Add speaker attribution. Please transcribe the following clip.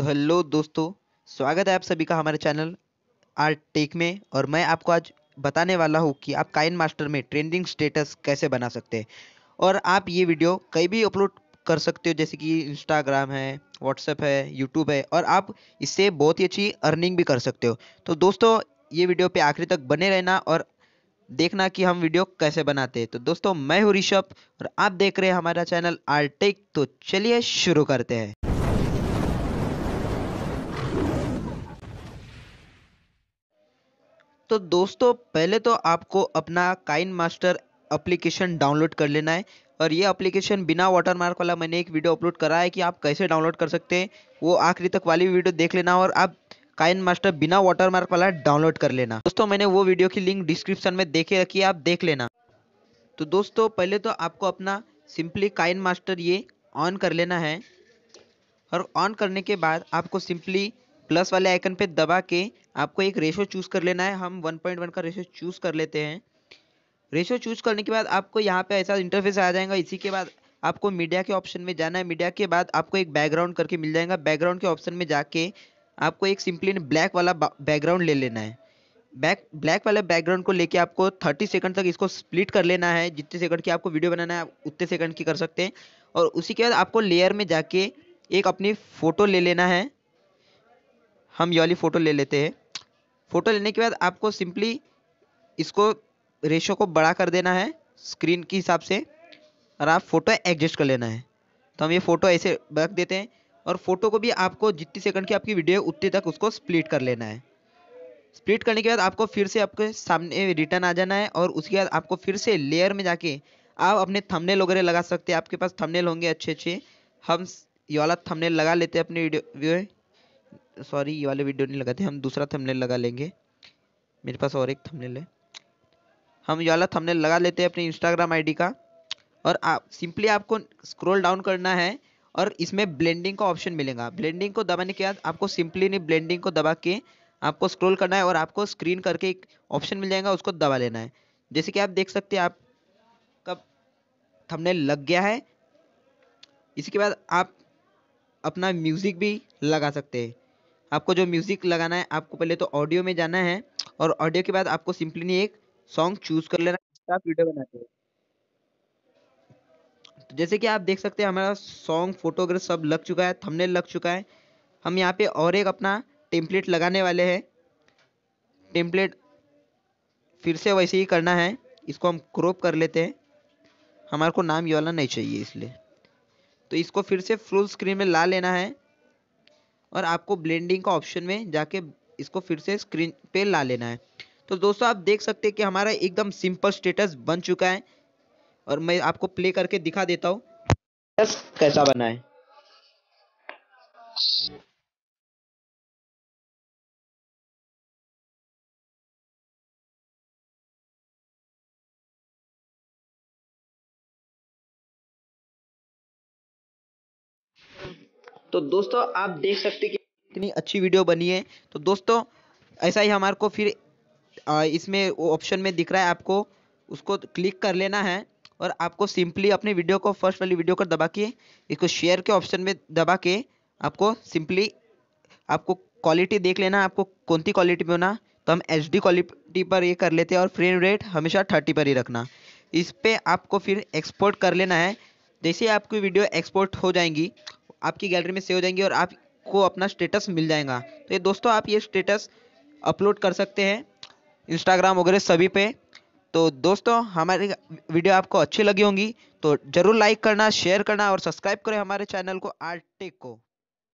Speaker 1: तो हेलो दोस्तों स्वागत है आप सभी का हमारे चैनल आर्ट टेक में और मैं आपको आज बताने वाला हूँ कि आप काइन मास्टर में ट्रेंडिंग स्टेटस कैसे बना सकते हैं और आप ये वीडियो कहीं भी अपलोड कर सकते हो जैसे कि इंस्टाग्राम है व्हाट्सएप है यूट्यूब है और आप इससे बहुत ही अच्छी अर्निंग भी कर सकते हो तो दोस्तों ये वीडियो पर आखिरी तक बने रहना और देखना कि हम वीडियो कैसे बनाते हैं तो दोस्तों मैं हूँ ऋषभ और आप देख रहे हैं हमारा चैनल आर्टेक तो चलिए शुरू करते हैं तो दोस्तों पहले तो आपको अपना काइन मास्टर अप्लीकेशन डाउनलोड कर लेना है और ये अप्लीकेशन बिना वाटरमार्क वाला मैंने एक वीडियो अपलोड करा है कि आप कैसे डाउनलोड कर सकते हैं वो आखिरी तक वाली वीडियो देख लेना और आप काइन मास्टर बिना वाटरमार्क वाला डाउनलोड कर लेना दोस्तों मैंने वो वीडियो की लिंक डिस्क्रिप्शन में देखे रखी आप देख लेना तो दोस्तों पहले तो आपको अपना सिंपली काइन मास्टर ये ऑन कर लेना है और ऑन करने के बाद आपको सिंपली प्लस वाले आइकन पे दबा के आपको एक रेशो चूज कर लेना है हम 1.1 का रेशो चूज कर लेते हैं रेशो चूज करने के बाद आपको यहाँ पे ऐसा इंटरफेस आ जाएगा इसी के बाद आपको मीडिया के ऑप्शन में जाना है मीडिया के बाद आपको एक बैकग्राउंड करके मिल जाएगा बैकग्राउंड के ऑप्शन में जाके आपको एक सिंपली ब्लैक वाला बैकग्राउंड ले लेना है बैक ब्लैक वाले बैकग्राउंड को लेके आपको 30 सेकंड तक इसको स्प्लिट कर लेना है जितने सेकंड की आपको वीडियो बनाना है आप उतने सेकंड की कर सकते हैं और उसी के बाद आपको लेयर में जाके एक अपनी फ़ोटो ले लेना है हम ये वाली फ़ोटो ले लेते हैं फ़ोटो लेने के बाद आपको सिंपली इसको रेशो को बड़ा कर देना है स्क्रीन के हिसाब से और आप फ़ोटो एडजस्ट कर लेना है तो हम ये फ़ोटो ऐसे रख देते हैं और फ़ोटो को भी आपको जितनी सेकंड की आपकी वीडियो है उतनी तक उसको स्प्लिट कर लेना है स्प्लिट करने के बाद आपको फिर से आपके सामने रिटर्न आ जाना है और उसके बाद आपको फिर से लेयर में जाके आप अपने थंबनेल वगैरह लगा सकते हैं आपके पास थंबनेल होंगे अच्छे अच्छे हम ये वाला थंबनेल लगा लेते हैं अपनी वीडियो सॉरी ये वाले वीडियो नहीं लगाते हम दूसरा थंबनेल लगा लेंगे मेरे पास और एक थंबनेल है हम ये वाला थंबनेल लगा लेते हैं अपने इंस्टाग्राम आईडी का और आप सिंपली आपको स्क्रॉल डाउन करना है और इसमें ब्लेंडिंग का ऑप्शन मिलेगा ब्लेंडिंग को दबाने के बाद आपको सिंपली नहीं ब्लेंडिंग को दबा के आपको स्क्रोल करना है और आपको स्क्रीन करके एक ऑप्शन मिल जाएगा उसको दबा लेना है जैसे कि आप देख सकते हैं आप कब थंबनेल लग गया है इसके बाद आप अपना म्यूज़िक भी लगा सकते हैं आपको जो म्यूज़िक लगाना है आपको पहले तो ऑडियो में जाना है और ऑडियो के बाद आपको सिंपली एक सॉन्ग चूज कर लेना है आप वीडियो बनाते हो तो जैसे कि आप देख सकते हैं हमारा सॉन्ग फोटोग्राफ सब लग चुका है थंबनेल लग चुका है हम यहाँ पे और एक अपना टेम्पलेट लगाने वाले हैं टेम्पलेट फिर से वैसे ही करना है इसको हम क्रॉप कर लेते हैं हमारे को नाम ये वाला नहीं चाहिए इसलिए तो इसको फिर से फुल स्क्रीन में ला लेना है और आपको ब्लेंडिंग का ऑप्शन में जाके इसको फिर से स्क्रीन पे ला लेना है तो दोस्तों आप देख सकते हैं कि हमारा एकदम सिंपल स्टेटस बन चुका है और मैं आपको प्ले करके दिखा देता हूँ कैसा बना है तो दोस्तों आप देख सकते कि इतनी अच्छी वीडियो बनी है तो दोस्तों ऐसा ही हमारे को फिर इसमें ऑप्शन में दिख रहा है आपको उसको क्लिक कर लेना है और आपको सिंपली अपनी वीडियो को फर्स्ट वाली वीडियो को दबा के इसको शेयर के ऑप्शन में दबा के आपको सिंपली आपको क्वालिटी देख लेना आपको कौन सी क्वालिटी में होना तो हम एच क्वालिटी पर ये कर लेते हैं और फ्रेम रेट हमेशा थर्टी पर ही रखना इस पर आपको फिर एक्सपोर्ट कर लेना है जैसे आपकी वीडियो एक्सपोर्ट हो जाएंगी आपकी गैलरी में सेव हो जाएंगी और आपको अपना स्टेटस मिल जाएगा तो ये दोस्तों आप ये स्टेटस अपलोड कर सकते हैं इंस्टाग्राम वगैरह सभी पे तो दोस्तों हमारी वीडियो आपको अच्छी लगी होंगी तो ज़रूर लाइक करना शेयर करना और सब्सक्राइब करें हमारे चैनल को आर्ट टेक को